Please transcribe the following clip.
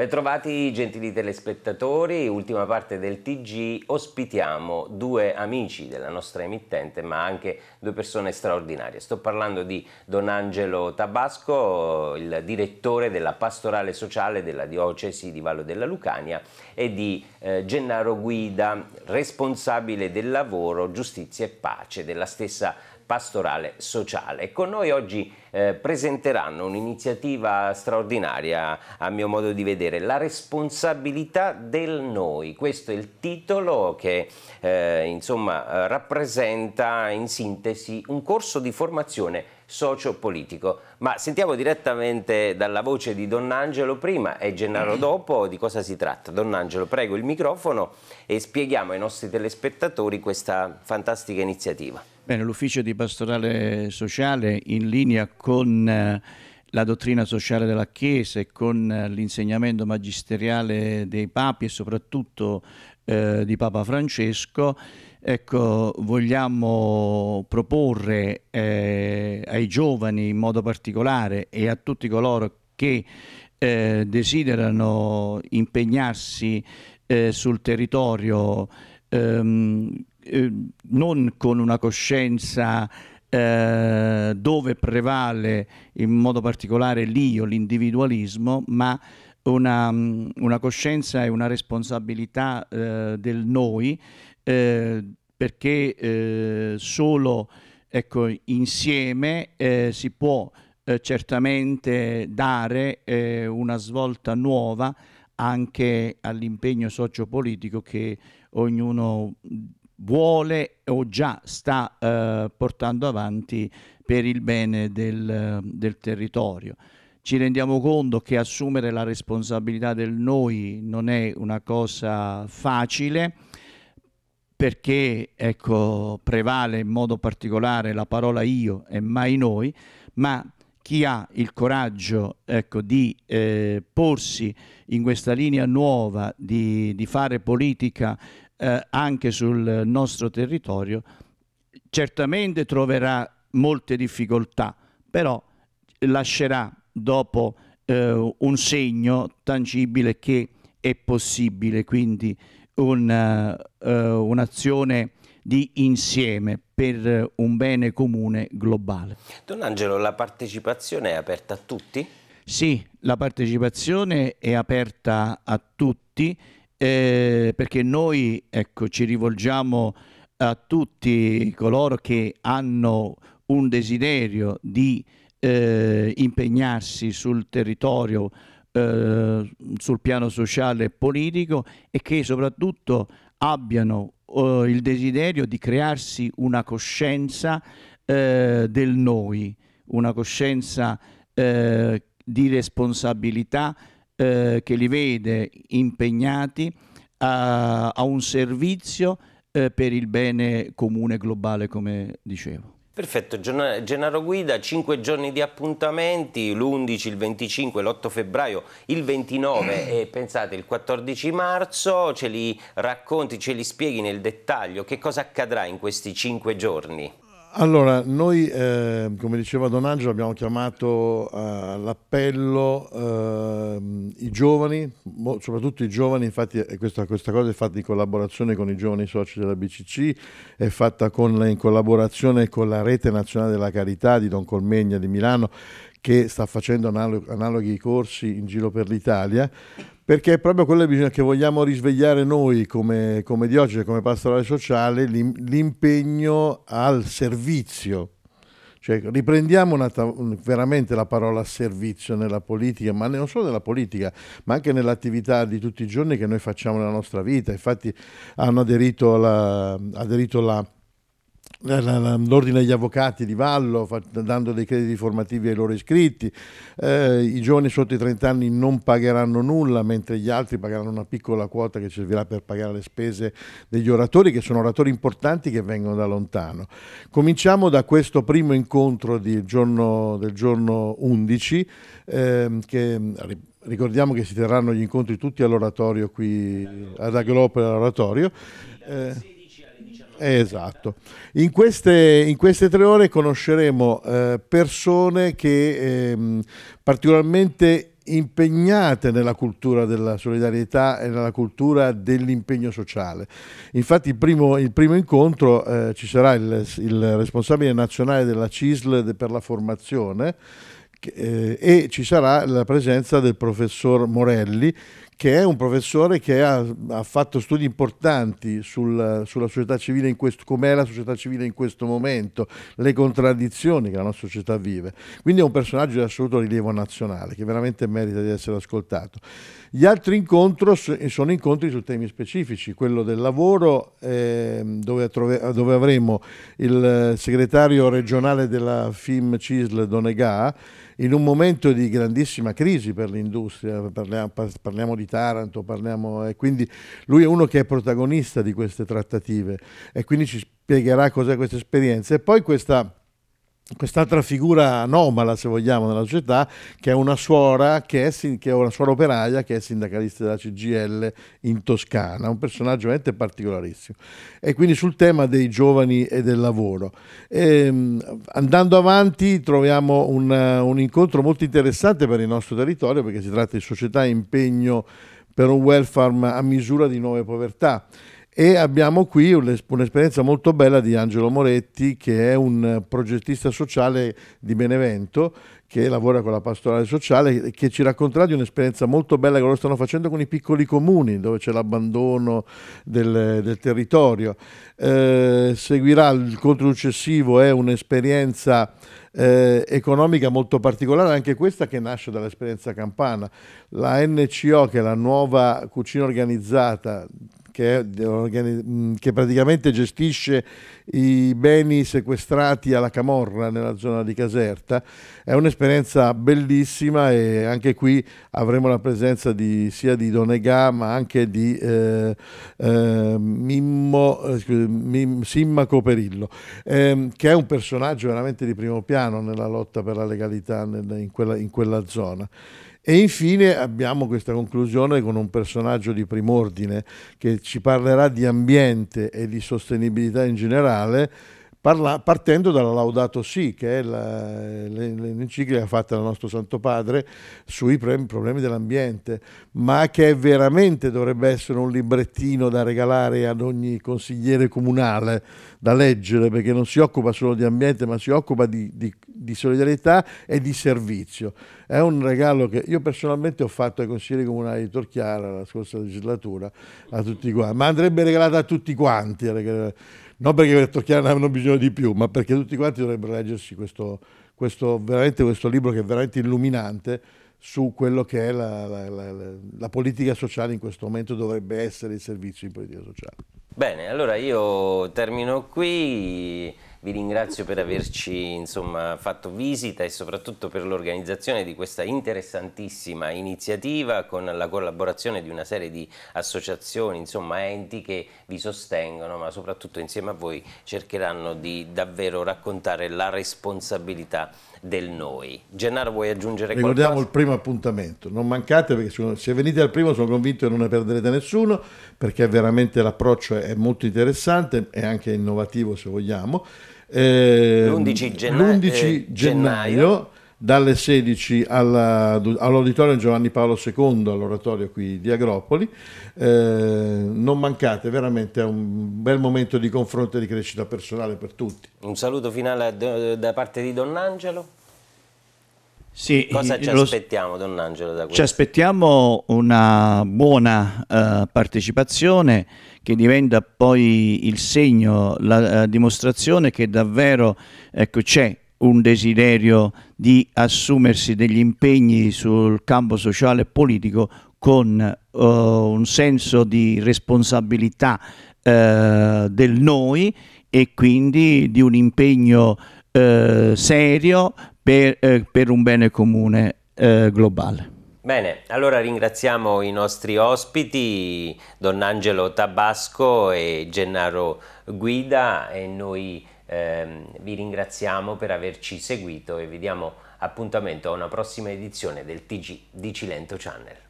Bentrovati gentili telespettatori, ultima parte del TG, ospitiamo due amici della nostra emittente ma anche due persone straordinarie. Sto parlando di Don Angelo Tabasco, il direttore della pastorale sociale della diocesi di Vallo della Lucania e di eh, Gennaro Guida, responsabile del lavoro, giustizia e pace della stessa pastorale sociale. Con noi oggi eh, presenteranno un'iniziativa straordinaria, a mio modo di vedere, la responsabilità del noi. Questo è il titolo che eh, insomma, rappresenta in sintesi un corso di formazione socio-politico. Ma sentiamo direttamente dalla voce di Don Angelo prima e Gennaro mm-hmm. dopo di cosa si tratta. Don Angelo, prego il microfono e spieghiamo ai nostri telespettatori questa fantastica iniziativa. Bene, l'ufficio di pastorale sociale in linea con eh, la dottrina sociale della Chiesa e con eh, l'insegnamento magisteriale dei papi e soprattutto eh, di Papa Francesco, ecco, vogliamo proporre eh, ai giovani in modo particolare e a tutti coloro che eh, desiderano impegnarsi eh, sul territorio ehm, eh, non con una coscienza eh, dove prevale in modo particolare l'io, l'individualismo, ma una, mm, una, coscienza e una responsabilità eh, del noi, eh, perché solo ecco, insieme si può certamente dare una svolta nuova anche all'impegno sociopolitico che ognuno vuole o già sta eh, portando avanti per il bene del, del territorio ci rendiamo conto che assumere la responsabilità del noi non è una cosa facile perché ecco, prevale in modo particolare la parola io e mai noi, ma chi ha il coraggio ecco, di eh, porsi in questa linea nuova, di, di fare politica eh, anche sul nostro territorio, certamente troverà molte difficoltà, però lascerà dopo eh, un segno tangibile che è possibile, quindi eh, eh, un'azione uh, di insieme per un bene comune globale. Don Angelo, la partecipazione è aperta a tutti? Sì, la partecipazione è aperta a tutti eh, perché noi ecco, ci rivolgiamo a tutti coloro che hanno un desiderio di eh, impegnarsi sul territorio, eh, sul piano sociale e politico e che soprattutto abbiano eh, il desiderio di crearsi una coscienza eh, del noi, una coscienza eh, di responsabilità eh, che li vede impegnati a, a un servizio eh, per il bene comune globale, come dicevo. Perfetto, Gennaro Guida, 5 giorni di appuntamenti, l'11, il 25, l'8 febbraio, il 29 e pensate il 14 marzo, ce li racconti, ce li spieghi nel dettaglio, che cosa accadrà in questi 5 giorni? Allora, noi, eh, come diceva Don Angelo, abbiamo chiamato all'appello eh, ehm, i giovani, soprattutto i giovani, infatti questa, questa, cosa è fatta in collaborazione con i giovani soci della BCC, è fatta con, in collaborazione con la Rete Nazionale della Carità di Don Colmegna di Milano, che sta facendo analoghi corsi in giro per l'Italia perché è proprio quello che vogliamo risvegliare noi come, come diocesi, come pastorale sociale, l'impegno al servizio. Cioè, riprendiamo una, veramente la parola servizio nella politica, ma non solo nella politica, ma anche nell'attività di tutti i giorni che noi facciamo nella nostra vita. Infatti hanno aderito la, aderito la l'ordine degli avvocati di Vallo dando dei crediti formativi ai loro iscritti, eh, i giovani sotto i 30 anni non pagheranno nulla mentre gli altri pagheranno una piccola quota che servirà per pagare le spese degli oratori che sono oratori importanti che vengono da lontano. Cominciamo da questo primo incontro del giorno, del giorno 11 eh, che ricordiamo che si terranno gli incontri tutti all'oratorio qui ad Aglopo e all'oratorio. Eh, esatto. In queste, in queste, tre ore conosceremo eh, persone che ehm, particolarmente impegnate nella cultura della solidarietà e nella cultura dell'impegno sociale. Infatti il primo, il primo incontro eh, ci sarà il, il, responsabile nazionale della CISL per la formazione eh, e ci sarà la presenza del professor Morelli che è un professore che ha, ha fatto studi importanti sul, sulla società civile in questo, com'è la società civile in questo momento, le contraddizioni che la nostra società vive. Quindi è un personaggio di assoluto rilievo nazionale che veramente merita di essere ascoltato. Gli altri incontri sono incontri su temi specifici, quello del lavoro eh, dove, trove, dove, avremo il eh, segretario regionale della FIM CISL Donegà in un momento di grandissima crisi per l'industria, parliamo, parliamo, di Taranto, parliamo, e eh, quindi lui è uno che è protagonista di queste trattative e quindi ci spiegherà cos'è questa esperienza. E poi questa quest'altra figura anomala, se vogliamo, nella società, che è una suora, che è, che è una suora operaia, che è sindacalista della CGL in Toscana, un personaggio veramente particolarissimo. E quindi sul tema dei giovani e del lavoro. E, ehm, andando avanti troviamo un, un incontro molto interessante per il nostro territorio, perché si tratta di società impegno per un welfare a misura di nuove povertà. E abbiamo qui un'esperienza molto bella di Angelo Moretti, che è un progettista sociale di Benevento, che lavora con la pastorale sociale, che ci racconterà di un'esperienza molto bella che loro stanno facendo con i piccoli comuni, dove c'è l'abbandono del, del territorio. Eh, seguirà il contro successivo, è un'esperienza eh, economica molto particolare, anche questa che nasce dall'esperienza campana. La NCO, che è la nuova cucina organizzata che, mm, che, praticamente gestisce i beni sequestrati alla Camorra nella zona di Caserta. È un'esperienza bellissima e anche qui avremo la presenza di, sia di Donegà ma anche di eh, eh, Mimmo, eh, Mim, Simmaco Perillo, ehm, che è un personaggio veramente di primo piano nella lotta per la legalità nel, in, quella, in quella zona. E infine abbiamo questa conclusione con un personaggio di prim'ordine che ci parlerà di ambiente e di sostenibilità in generale parla, partendo dalla Laudato Si, che è la, l'enciclica fatta dal nostro Santo Padre sui problemi dell'ambiente, ma che veramente dovrebbe essere un librettino da regalare ad ogni consigliere comunale da leggere, perché non si occupa solo di ambiente, ma si occupa di, di, di solidarietà e di servizio. È un regalo che io personalmente ho fatto ai consiglieri comunali di Torchiara la scorsa legislatura, a tutti quanti, ma andrebbe regalato a tutti quanti non perché i vertocchiani hanno bisogno di più, ma perché tutti quanti dovrebbero leggersi questo, questo, questo libro che è veramente illuminante su quello che è la, la, la, la, politica sociale in questo momento dovrebbe essere il servizio di politica sociale. Bene, allora io termino qui vi ringrazio per averci insomma, fatto visita e soprattutto per l'organizzazione di questa interessantissima iniziativa con la collaborazione di una serie di associazioni, insomma enti che vi sostengono ma soprattutto insieme a voi cercheranno di davvero raccontare la responsabilità del noi. Gennaro vuoi aggiungere Ricordiamo qualcosa? Ricordiamo il primo appuntamento, non mancate perché se venite al primo sono convinto che non ne perderete nessuno perché veramente l'approccio è molto interessante e anche innovativo se vogliamo Ehm, eh, l'11, genna- l'11 gennaio dalle 16 alla, all'auditorium Giovanni Paolo II, all'oratorio qui di Agropoli. Eh, non mancate, veramente è un bel momento di confronto e di crescita personale per tutti. Un saluto finale da parte di Don Angelo. Sì, Cosa ci lo, aspettiamo, Don Angelo? Da questo? ci aspettiamo una buona uh, partecipazione che diventa poi il segno, la uh, dimostrazione che davvero ecco, c'è un desiderio di assumersi degli impegni sul campo sociale e politico con uh, un senso di responsabilità del noi e quindi di un impegno eh, serio per, eh, per un bene comune eh, globale. Bene, allora ringraziamo i nostri ospiti, Don Angelo Tabasco e Gennaro Guida e noi eh, vi ringraziamo per averci seguito e vi diamo appuntamento a una prossima edizione del TG di Cilento Channel.